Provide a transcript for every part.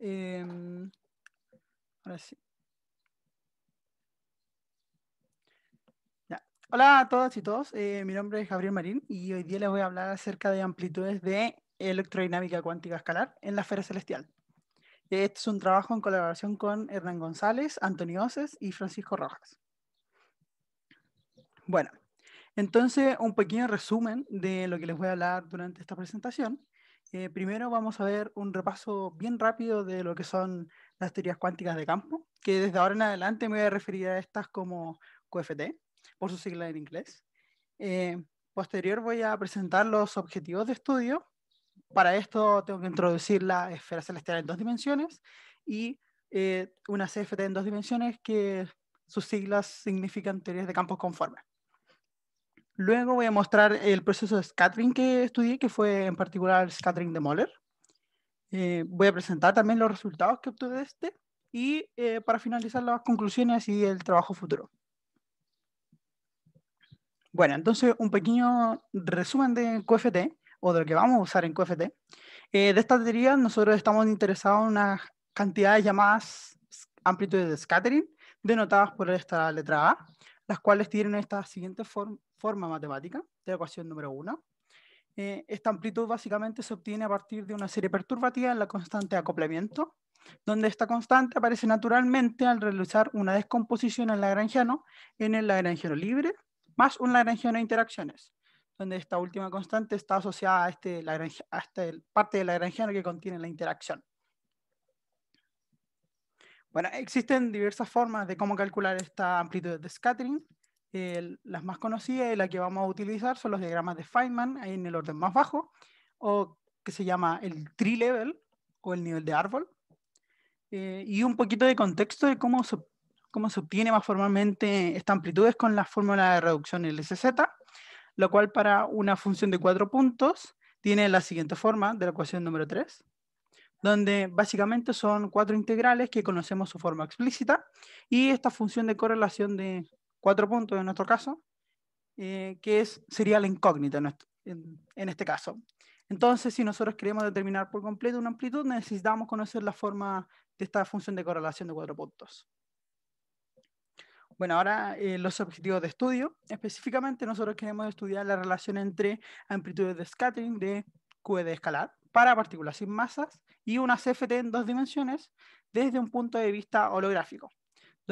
Em, ahora sí. Hola a todas y todos. Eh, mi nombre es Gabriel Marín y hoy día les voy a hablar acerca de amplitudes de electrodinámica cuántica escalar en la esfera celestial. Este es un trabajo en colaboración con Hernán González, Antonio Oses y Francisco Rojas. Bueno, entonces un pequeño resumen de lo que les voy a hablar durante esta presentación eh, primero vamos a ver un repaso bien rápido de lo que son las teorías cuánticas de campo, que desde ahora en adelante me voy a referir a estas como QFT, por su sigla en inglés. Eh, posterior voy a presentar los objetivos de estudio. Para esto tengo que introducir la esfera celestial en dos dimensiones y eh, una CFT en dos dimensiones que sus siglas significan teorías de campos conformes. Luego voy a mostrar el proceso de scattering que estudié, que fue en particular el scattering de Moller. Eh, voy a presentar también los resultados que obtuve de este y eh, para finalizar las conclusiones y el trabajo futuro. Bueno, entonces un pequeño resumen de QFT o de lo que vamos a usar en QFT. Eh, de esta teoría nosotros estamos interesados en unas cantidades llamadas amplitudes de scattering denotadas por esta letra A, las cuales tienen esta siguiente forma, forma matemática de la ecuación número 1. Eh, esta amplitud básicamente se obtiene a partir de una serie perturbativa en la constante de acoplamiento, donde esta constante aparece naturalmente al realizar una descomposición en lagrangiano en el lagrangiano libre más un lagrangiano de interacciones, donde esta última constante está asociada a, este a esta parte del lagrangiano que contiene la interacción. Bueno, existen diversas formas de cómo calcular esta amplitud de scattering las más conocidas y la que vamos a utilizar son los diagramas de Feynman ahí en el orden más bajo, o que se llama el tree level o el nivel de árbol. Eh, y un poquito de contexto de cómo se, cómo se obtiene más formalmente esta amplitud es con la fórmula de reducción LSZ, lo cual para una función de cuatro puntos tiene la siguiente forma de la ecuación número 3 donde básicamente son cuatro integrales que conocemos su forma explícita y esta función de correlación de cuatro puntos en nuestro caso, eh, que es, sería la incógnita en, este caso. Entonces, si nosotros queremos determinar por completo una amplitud, necesitamos conocer la forma de esta función de correlación de cuatro puntos. Bueno, ahora eh, los objetivos de estudio. Específicamente, nosotros queremos estudiar la relación entre amplitudes de scattering de QED escalar para partículas sin masas y una CFT en dos dimensiones desde un punto de vista holográfico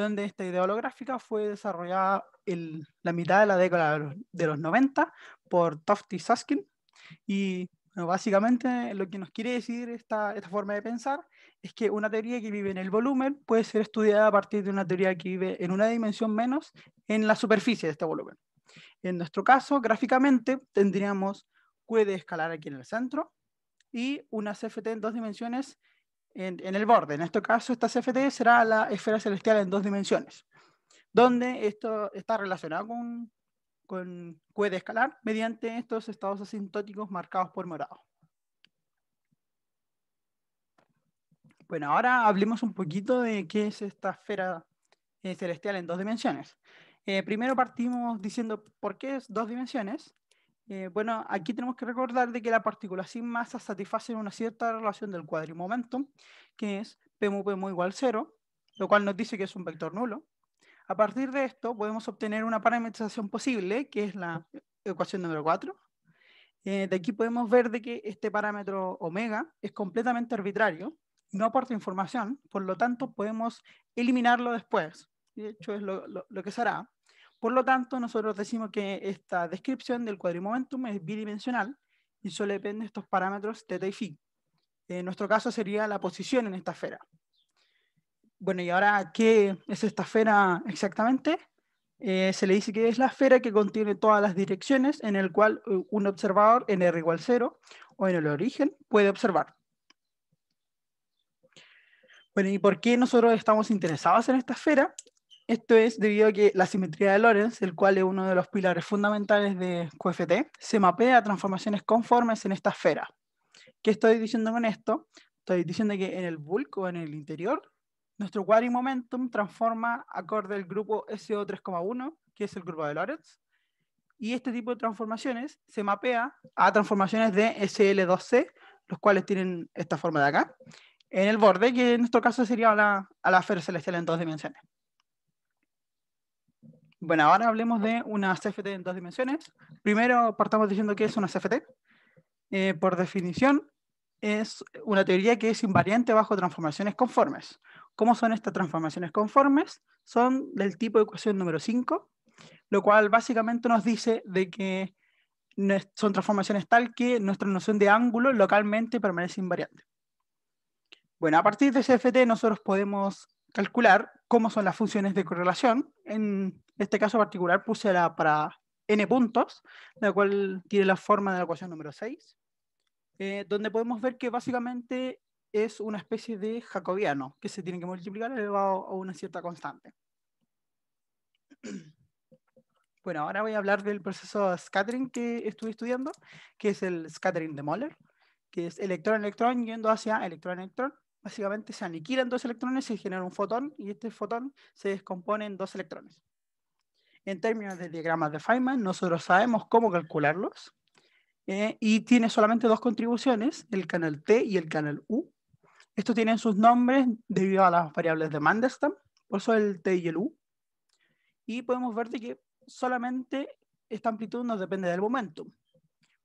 donde esta idea holográfica fue desarrollada en la mitad de la década de los, 90 por Toft y Susskind. Y básicamente lo que nos quiere decir esta, forma de pensar es que una teoría que vive en el volumen puede ser estudiada a partir de una teoría que vive en una dimensión menos en la superficie de este volumen. En nuestro caso, gráficamente, tendríamos Q de escalar aquí en el centro y una CFT en dos dimensiones en, el borde. En este caso, esta CFT será la esfera celestial en dos dimensiones, donde esto está relacionado con, con escalar mediante estos estados asintóticos marcados por morado. Bueno, ahora hablemos un poquito de qué es esta esfera eh, celestial en dos dimensiones. Eh, primero partimos diciendo por qué es dos dimensiones eh, bueno, aquí tenemos que recordar de que la partícula sin masa satisface una cierta relación del cuadrimomento que es P mu, P igual 0, lo cual nos dice que es un vector nulo. A partir de esto podemos obtener una parametrización posible, que es la ecuación número 4. Eh, de aquí podemos ver de que este parámetro omega es completamente arbitrario, no aporta información, por lo tanto podemos eliminarlo después. De hecho es lo, lo que se hará. Por lo tanto, nosotros decimos que esta descripción del cuadrimomentum es bidimensional y solo depende de estos parámetros teta y phi. En nuestro caso sería la posición en esta esfera. Bueno, y ahora, ¿qué es esta esfera exactamente? Eh, se le dice que es la esfera que contiene todas las direcciones en el cual eh, un observador en R igual 0 o en el origen puede observar. Bueno, ¿y por qué nosotros estamos interesados en esta esfera? Esto es debido a que la simetría de Lorentz, el cual es uno de los pilares fundamentales de QFT, se mapea a transformaciones conformes en esta esfera. ¿Qué estoy diciendo con esto? Estoy diciendo que en el bulk o en el interior, nuestro quadri momentum transforma acorde al grupo SO3,1, que es el grupo de Lorentz, y este tipo de transformaciones se mapea a transformaciones de SL2C, los cuales tienen esta forma de acá, en el borde, que en nuestro caso sería a la, a la esfera celestial en dos dimensiones. Bueno, ahora hablemos de una CFT en dos dimensiones. Primero partamos diciendo que es una CFT. Eh, por definición, es una teoría que es invariante bajo transformaciones conformes. ¿Cómo son estas transformaciones conformes? Son del tipo de ecuación número 5, lo cual básicamente nos dice de que son transformaciones tal que nuestra noción de ángulo localmente permanece invariante. Bueno, a partir de CFT nosotros podemos calcular cómo son las funciones de correlación. En este caso particular puse la para n puntos, la cual tiene la forma de la ecuación número 6, eh, donde podemos ver que básicamente es una especie de jacobiano, que se tiene que multiplicar elevado a una cierta constante. Bueno, ahora voy a hablar del proceso de scattering que estuve estudiando, que es el scattering de Moller, que es electrón-electrón yendo hacia electrón-electrón, básicamente se aniquilan dos electrones, y se genera un fotón y este fotón se descompone en dos electrones. En términos de diagramas de Feynman, nosotros sabemos cómo calcularlos eh, y tiene solamente dos contribuciones, el canal T y el canal U. Estos tienen sus nombres debido a las variables de Mandelstam, por eso el T y el U. Y podemos ver que solamente esta amplitud nos depende del momentum.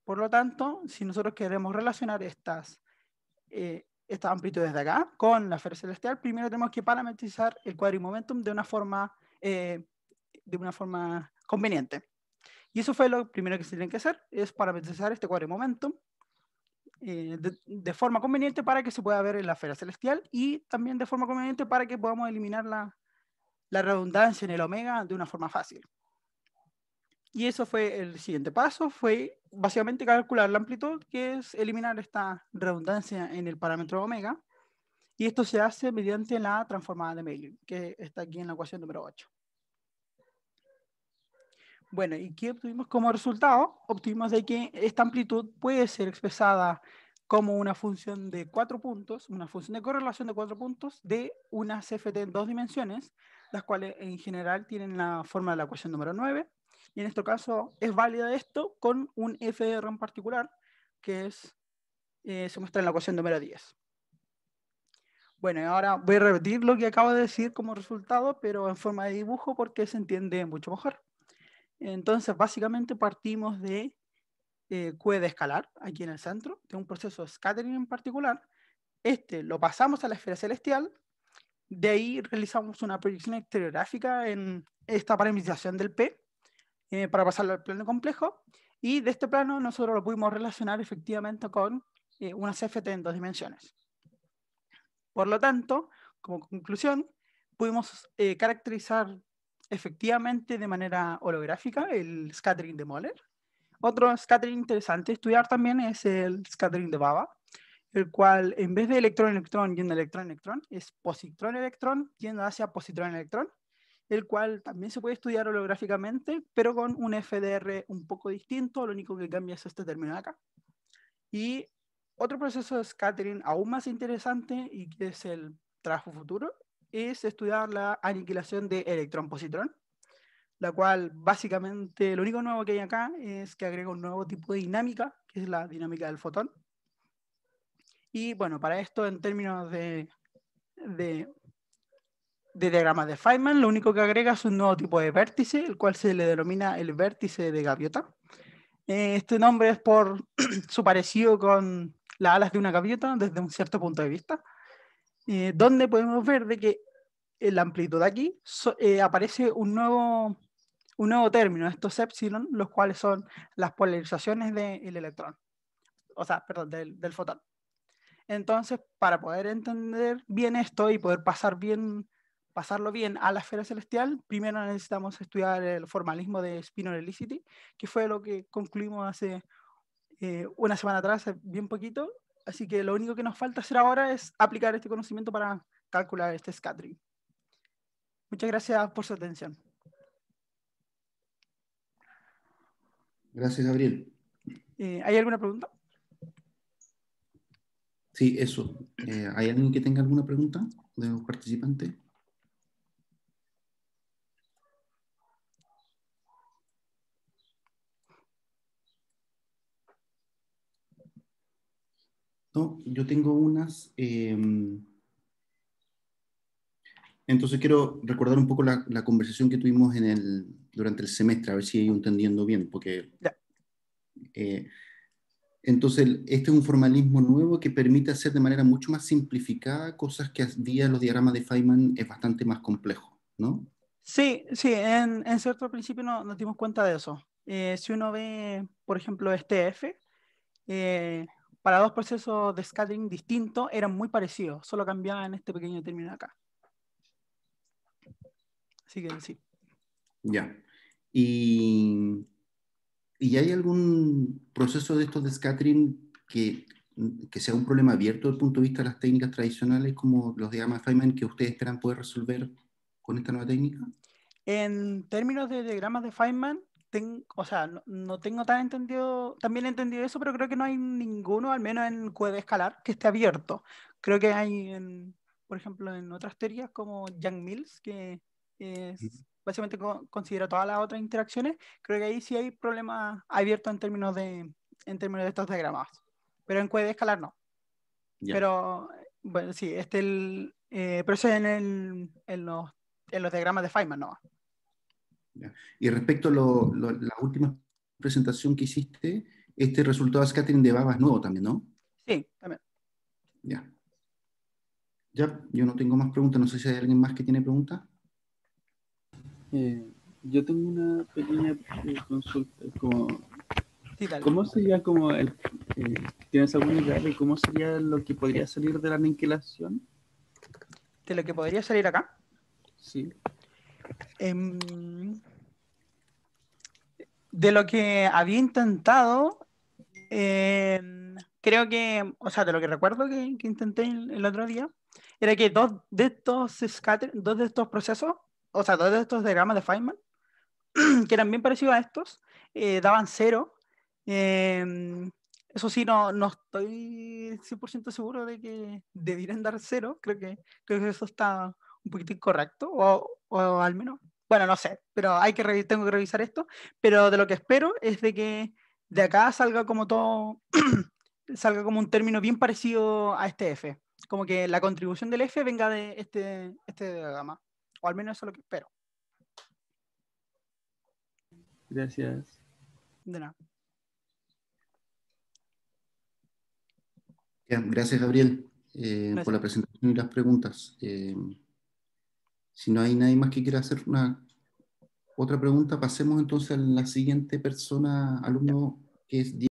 Por lo tanto, si nosotros queremos relacionar estas eh, está amplitud desde acá, con la esfera celestial, primero tenemos que parametrizar el cuadrimomentum de una forma, eh, de una forma conveniente. Y eso fue lo primero que se tiene que hacer, es parametrizar este cuadrimomentum eh, de, forma conveniente para que se pueda ver en la esfera celestial y también de forma conveniente para que podamos eliminar la redundancia en el omega de una forma fácil. Y eso fue el siguiente paso, fue básicamente calcular la amplitud, que es eliminar esta redundancia en el parámetro omega. Y esto se hace mediante la transformada de Mellin que está aquí en la ecuación número 8. Bueno, ¿y qué obtuvimos como resultado? Obtuvimos de que esta amplitud puede ser expresada como una función de cuatro puntos, una función de correlación de cuatro puntos de una CFT en dos dimensiones, las cuales en general tienen la forma de la ecuación número 9, y en este caso es válida esto con un FR en particular, que es, eh, se muestra en la ecuación número 10. Bueno, y ahora voy a repetir lo que acabo de decir como resultado, pero en forma de dibujo porque se entiende mucho mejor. Entonces, básicamente partimos de eh, escalar, aquí en el centro, de un proceso scattering en particular. Este lo pasamos a la esfera celestial, de ahí realizamos una proyección estereográfica en esta parametrización del P, eh, para pasarlo al plano complejo. Y de este plano nosotros lo pudimos relacionar efectivamente con eh, una CFT en dos dimensiones. Por lo tanto, como conclusión, pudimos eh, caracterizar efectivamente de manera holográfica el scattering de Moller. Otro scattering interesante estudiar también es el scattering de Baba, el cual en vez de electrón-electrón yendo electrón-electrón, es positrón-electrón yendo hacia positrón-electrón el cual también se puede estudiar holográficamente, pero con un FDR un poco distinto, lo único que cambia es este término de acá. Y otro proceso de scattering aún más interesante y que es el trabajo futuro, es estudiar la aniquilación de electrón-positrón, la cual básicamente lo único nuevo que hay acá es que agrega un nuevo tipo de dinámica, que es la dinámica del fotón. Y bueno, para esto en términos de, de de diagramas de Feynman, lo único que agrega es un nuevo tipo de vértice, el cual se le denomina el vértice de gaviota. Eh, este nombre es por su parecido con las alas de una gaviota desde un cierto punto de vista, eh, donde podemos ver de que en la amplitud aquí eh, aparece un nuevo, un nuevo término, estos epsilon, los cuales son las polarizaciones del electrón, o sea, perdón, del, del fotón. Entonces, para poder entender bien esto y poder pasar bien pasarlo bien a la esfera celestial, primero necesitamos estudiar el formalismo de Elicity, que fue lo que concluimos hace eh, una semana atrás, bien poquito. Así que lo único que nos falta hacer ahora es aplicar este conocimiento para calcular este scattering. Muchas gracias por su atención. Gracias, Gabriel. Eh, ¿Hay alguna pregunta? Sí, eso. Eh, ¿Hay alguien que tenga alguna pregunta de los participantes? ¿no? Yo tengo unas... Em, entonces quiero recordar un poco la, conversación que tuvimos en el, durante el semestre, a ver si he entendiendo bien, porque... Eh, entonces, este es un formalismo nuevo que permite hacer de manera mucho más simplificada cosas que día los diagramas de Feynman es bastante más complejo, ¿no? Sí, sí, en, cierto principio no, nos dimos cuenta de eso. Eh, si uno ve, por ejemplo, este F, eh, para dos procesos de scattering distintos eran muy parecidos, solo cambiaban este pequeño término acá. Así que sí. Ya. ¿Y, ¿y hay algún proceso de estos de scattering que, que, sea un problema abierto desde el punto de vista de las técnicas tradicionales como los de Feynman que ustedes esperan poder resolver con esta nueva técnica? En términos de diagramas de Feynman, o sea, no, tengo tan entendido, también he entendido eso, pero creo que no hay ninguno, al menos en QED Escalar, que esté abierto. Creo que hay, por ejemplo, en otras teorías como Young Mills, que básicamente considera todas las otras interacciones, creo que ahí sí hay problemas abiertos en términos de, en términos de estos diagramas Pero en QED Escalar no. Pero, bueno, sí, este el, eh, pero eso es en, el, en, los, en los diagramas de Feynman, ¿no? Y respecto a la última presentación que hiciste, este resultado scattering de es nuevo también, ¿no? Sí, también. Ya. Ya, yo no tengo más preguntas. No sé si hay alguien más que tiene preguntas. Eh, yo tengo una pequeña eh, consulta. Como, ¿Cómo sería como el, eh, ¿Tienes alguna idea de cómo sería lo que podría salir de la aniquilación? ¿De lo que podría salir acá? Sí. Em, de lo que había intentado, em, creo que, o sea, de lo que recuerdo que, intenté el, otro día, era que dos de estos dos de estos procesos, o sea, dos de estos diagramas de Feynman, que eran bien parecidos a estos, eh, daban cero. Em, eso sí, no, no estoy 100% seguro de que debieran dar cero. Creo que, creo que eso está un poquito incorrecto, o, al menos, bueno, no sé, pero hay que tengo que revisar esto, pero de lo que espero es de que de acá salga como todo, salga como un término bien parecido a este F, como que la contribución del F venga de este, este diagrama, o al menos eso es lo que espero. Gracias. De nada. gracias, Gabriel, eh, por la presentación y las preguntas. Eh, si no hay nadie más que quiera hacer una otra pregunta, pasemos entonces a la siguiente persona, alumno, que es